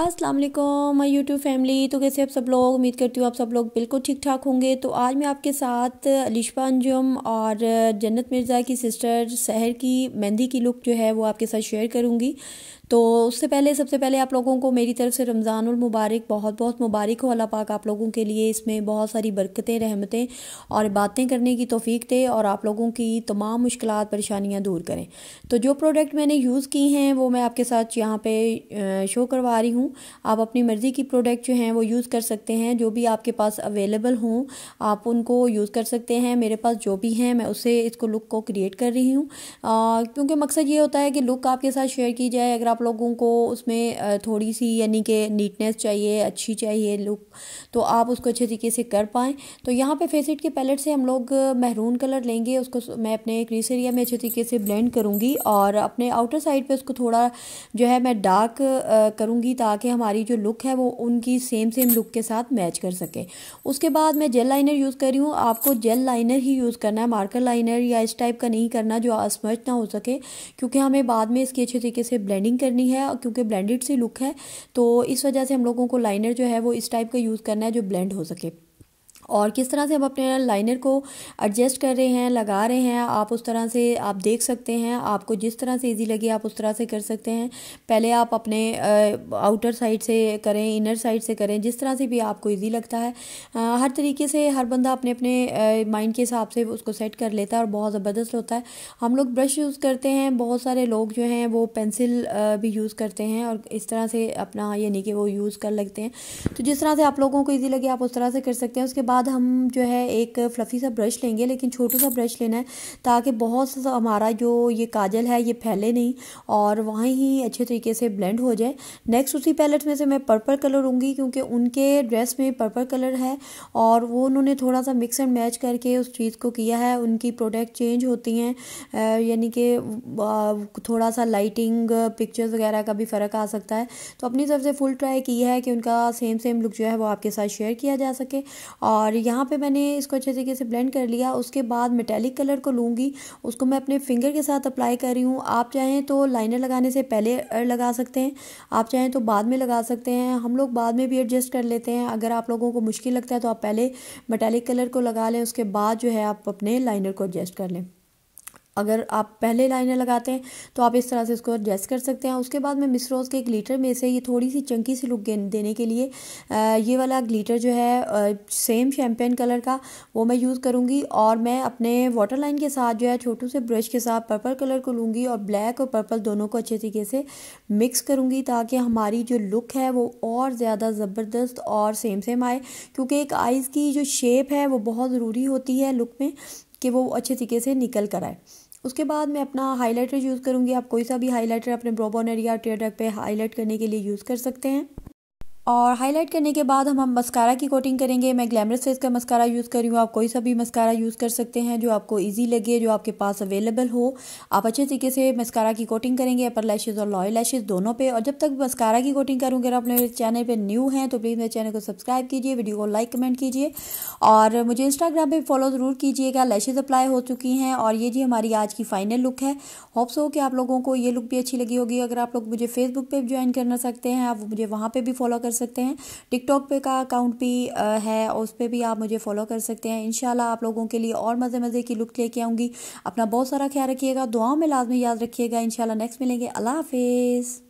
अस्सलाम वालेकुम my YouTube family तो कैसे आप सब लोग उम्मीद करती हूँ आप सब लोग बिल्कुल ठीक ठाक होंगे तो आज मैं आपके साथ अलिशा अंजुम और जन्नत मिर्ज़ा की सिस्टर शहर की मेहंदी की लुक जो है वो आपके साथ शेयर करूँगी तो उससे पहले सबसे पहले आप लोगों को मेरी तरफ से रमज़ानुल मुबारक बहुत बहुत मुबारक हो अल्लाह पाक आप लोगों के लिए इसमें बहुत सारी बरकतें रहमतें और बातें करने की तोफ़ी दे और आप लोगों की तमाम मुश्किल परेशानियाँ दूर करें तो जो प्रोडक्ट मैंने यूज़ की हैं वो मैं आपके साथ यहाँ पर शो करवा रही हूँ आप अपनी मर्ज़ी की प्रोडक्ट जो हैं वो यूज़ कर सकते हैं जो भी आपके पास अवेलेबल हों आप उनको यूज़ कर सकते हैं मेरे पास जो भी हैं मैं उससे इसको लुक को क्रिएट कर रही हूँ क्योंकि मकसद ये होता है कि लुक आपके साथ शेयर की जाए अगर आप आप लोगों को उसमें थोड़ी सी यानी कि नीटनेस चाहिए अच्छी चाहिए लुक तो आप उसको अच्छे तरीके से कर पाएँ तो यहाँ पे फेसिट के पैलेट से हम लोग महरून कलर लेंगे उसको मैं अपने क्रीस एरिया में अच्छे तरीके से ब्लेंड करूँगी और अपने आउटर साइड पर उसको थोड़ा जो है मैं डार्क करूँगी ताकि हमारी जो लुक है वो उनकी सेम सेम लुक के साथ मैच कर सके उसके बाद मैं जेल लाइनर यूज़ कर रही हूँ आपको जेल लाइनर ही यूज़ करना है मार्कर लाइनर या इस टाइप का नहीं करना जो असमर्च ना हो सके क्योंकि हमें बाद में इसकी अच्छे तरीके से ब्लेंडिंग कर करनी है क्योंकि ब्लेंडेड सी लुक है तो इस वजह से हम लोगों को लाइनर जो है वो इस टाइप का यूज़ करना है जो ब्लेंड हो सके और किस तरह से हम अपने लाइनर को एडजस्ट कर रहे हैं लगा रहे हैं आप उस तरह से आप देख सकते हैं आपको जिस तरह से इजी लगे आप उस तरह से कर सकते हैं पहले आप अपने आउटर साइड से करें इनर साइड से करें जिस तरह से भी आपको इजी लगता है आ, हर तरीके से हर बंदा अपने अपने माइंड के हिसाब से उसको सेट कर लेता है और बहुत ज़बरदस्त होता है हम लोग ब्रश यूज़ करते हैं बहुत सारे लोग जो हैं वो पेंसिल भी यूज़ करते हैं और इस तरह से अपना यानी कि वो यूज़ कर लगते हैं तो जिस तरह से आप लोगों को ईजी लगे आप उस तरह से कर सकते हैं उसके बाद हम जो है एक फ्लफ़ी सा ब्रश लेंगे लेकिन छोटा सा ब्रश लेना है ताकि बहुत सा हमारा जो ये काजल है ये फैले नहीं और वहीं ही अच्छे तरीके से ब्लेंड हो जाए नेक्स्ट उसी पैलेट में से मैं पर्पल कलर लूँगी क्योंकि उनके ड्रेस में पर्पल कलर है और वो उन्होंने थोड़ा सा मिक्स एंड मैच करके उस चीज़ को किया है उनकी प्रोडक्ट चेंज होती हैं यानी कि थोड़ा सा लाइटिंग पिक्चर्स वगैरह का भी फ़र्क आ सकता है तो अपनी तरफ से फुल ट्राई की है कि उनका सेम सेम लुक जो है वो आपके साथ शेयर किया जा सके और और यहाँ पे मैंने इसको अच्छे तरीके से ब्लेंड कर लिया उसके बाद मेटेलिक कलर को लूँगी उसको मैं अपने फिंगर के साथ अप्लाई कर रही हूँ आप चाहें तो लाइनर लगाने से पहले लगा सकते हैं आप चाहें तो बाद में लगा सकते हैं हम लोग बाद में भी एडजस्ट कर लेते हैं अगर आप लोगों को मुश्किल लगता है तो आप पहले मेटेलिक कलर को लगा लें उसके बाद जो है आप अपने लाइनर को एडजस्ट कर लें अगर आप पहले लाइनर लगाते हैं तो आप इस तरह से इसको एडजस्ट कर सकते हैं उसके बाद मैं मिसरोज के एक में से ये थोड़ी सी चंकी सी लुक देने के लिए ये वाला ग्लीटर जो है सेम शैम्पेन कलर का वो मैं यूज़ करूँगी और मैं अपने वाटर लाइन के साथ जो है छोटू से ब्रश के साथ पर्पल कलर को लूँगी और ब्लैक और पर्पल दोनों को अच्छे तरीके से मिक्स करूँगी ताकि हमारी जो लुक है वो और ज़्यादा ज़बरदस्त और सेम सेम आए क्योंकि एक आइज़ की जो शेप है वो बहुत ज़रूरी होती है लुक में कि वो अच्छे तरीके से निकल कर आए उसके बाद मैं अपना हाइलाइटर यूज़ करूँगी आप कोई सा भी हाइलाइटर अपने ब्रोबोन एरिया या टेयर डक पे हाईलाइट करने के लिए यूज़ कर सकते हैं और हाईलाइट करने के बाद हम हम मस्कारा की कोटिंग करेंगे मैं ग्लैमर सेज का मस्कारा यूज़ कर रही हूँ आप कोई सा भी मस्कारा यूज़ कर सकते हैं जो आपको इजी लगे जो आपके पास अवेलेबल हो आप अच्छे तरीके से मस्कारा की कोटिंग करेंगे अपर लैशेज़ और लॉयल लैशेज़ दोनों पे और जब तक मस्कारा की कोटिंग करूँगी अगर आप मेरे चैनल पर न्यू हैं तो प्लीज़ मेरे चैनल को सब्सक्राइब कीजिए वीडियो को लाइक कमेंट कीजिए और मुझे इंस्टाग्राम पर फॉलो ज़रूर कीजिएगा लैशेज़ अप्लाई हो चुकी हैं और ये जी हमारी आज की फाइनल लुक है होप्स हो कि आप लोगों को ये लुक भी अच्छी लगी होगी अगर आप लोग मुझे फेसबुक पर ज्वाइन करना सकते हैं आप मुझे वहाँ पर भी फॉलो कर कर सकते हैं टिकटॉक पे का अकाउंट भी है और उस पर भी आप मुझे फॉलो कर सकते हैं इन आप लोगों के लिए और मज़े मज़े की लुक लेके आऊँगी अपना बहुत सारा ख्याल रखिएगा दुआओं में लाजमी याद रखिएगा इनशाला नेक्स्ट मिलेंगे अल्लाह हाफिज़